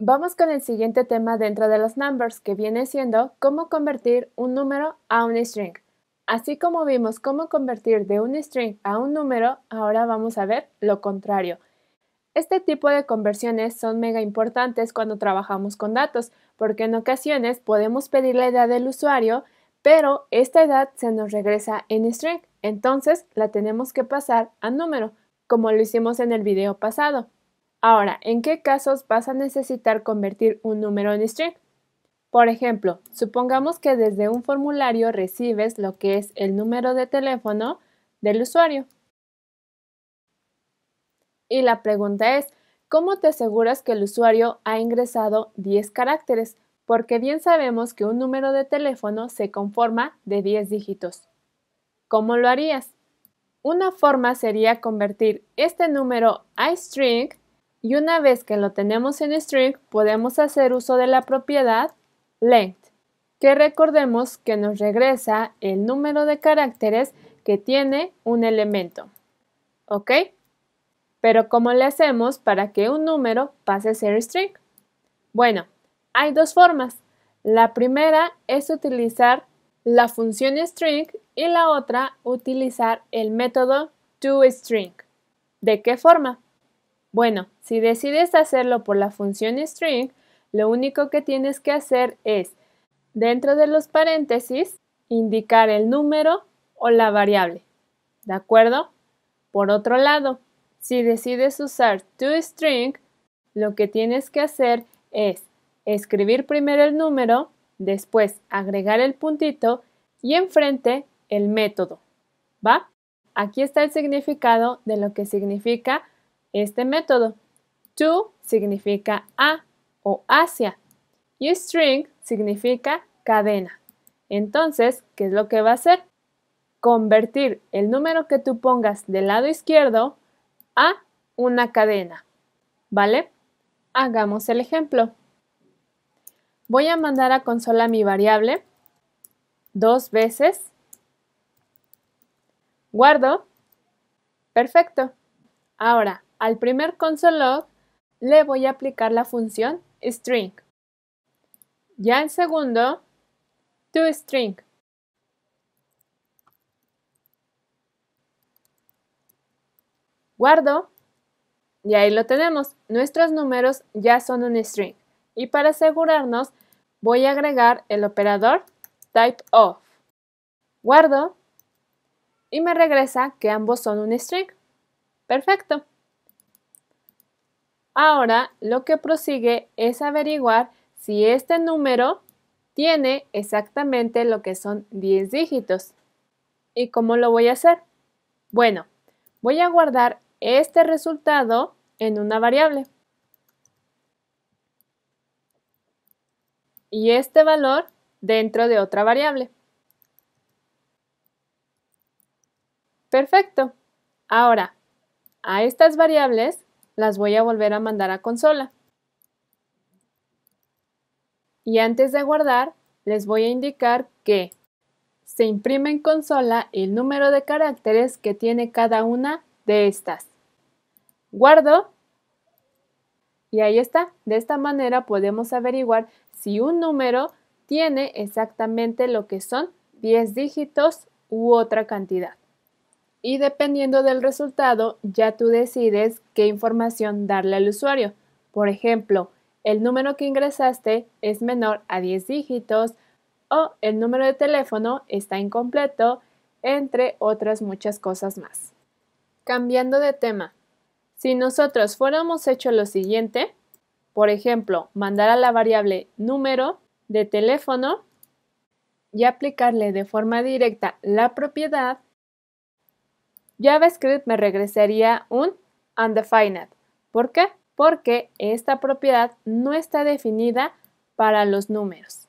Vamos con el siguiente tema dentro de los numbers, que viene siendo cómo convertir un número a un string. Así como vimos cómo convertir de un string a un número, ahora vamos a ver lo contrario. Este tipo de conversiones son mega importantes cuando trabajamos con datos, porque en ocasiones podemos pedir la edad del usuario, pero esta edad se nos regresa en string, entonces la tenemos que pasar a número, como lo hicimos en el video pasado. Ahora, ¿en qué casos vas a necesitar convertir un número en string? Por ejemplo, supongamos que desde un formulario recibes lo que es el número de teléfono del usuario. Y la pregunta es, ¿cómo te aseguras que el usuario ha ingresado 10 caracteres? Porque bien sabemos que un número de teléfono se conforma de 10 dígitos. ¿Cómo lo harías? Una forma sería convertir este número a string y una vez que lo tenemos en string podemos hacer uso de la propiedad length, que recordemos que nos regresa el número de caracteres que tiene un elemento. ¿Ok? Pero ¿cómo le hacemos para que un número pase a ser string? Bueno, hay dos formas. La primera es utilizar la función string y la otra utilizar el método toString. ¿De qué forma? Bueno, si decides hacerlo por la función string, lo único que tienes que hacer es, dentro de los paréntesis, indicar el número o la variable. ¿De acuerdo? Por otro lado, si decides usar toString, lo que tienes que hacer es escribir primero el número, después agregar el puntito y enfrente el método. ¿Va? Aquí está el significado de lo que significa este método. To significa a o hacia y string significa cadena. Entonces, ¿qué es lo que va a hacer? Convertir el número que tú pongas del lado izquierdo a una cadena. ¿Vale? Hagamos el ejemplo. Voy a mandar a consola mi variable dos veces. Guardo. Perfecto. Ahora, al primer console.log le voy a aplicar la función string. Ya el segundo, toString. Guardo y ahí lo tenemos. Nuestros números ya son un string. Y para asegurarnos, voy a agregar el operador typeOf. Guardo y me regresa que ambos son un string. Perfecto. Ahora lo que prosigue es averiguar si este número tiene exactamente lo que son 10 dígitos. ¿Y cómo lo voy a hacer? Bueno, voy a guardar este resultado en una variable. Y este valor dentro de otra variable. Perfecto. Ahora, a estas variables las voy a volver a mandar a consola. Y antes de guardar, les voy a indicar que se imprime en consola el número de caracteres que tiene cada una de estas. Guardo. Y ahí está. De esta manera podemos averiguar si un número tiene exactamente lo que son 10 dígitos u otra cantidad y dependiendo del resultado ya tú decides qué información darle al usuario. Por ejemplo, el número que ingresaste es menor a 10 dígitos o el número de teléfono está incompleto, entre otras muchas cosas más. Cambiando de tema, si nosotros fuéramos hecho lo siguiente, por ejemplo, mandar a la variable número de teléfono y aplicarle de forma directa la propiedad, JavaScript me regresaría un undefined. ¿Por qué? Porque esta propiedad no está definida para los números.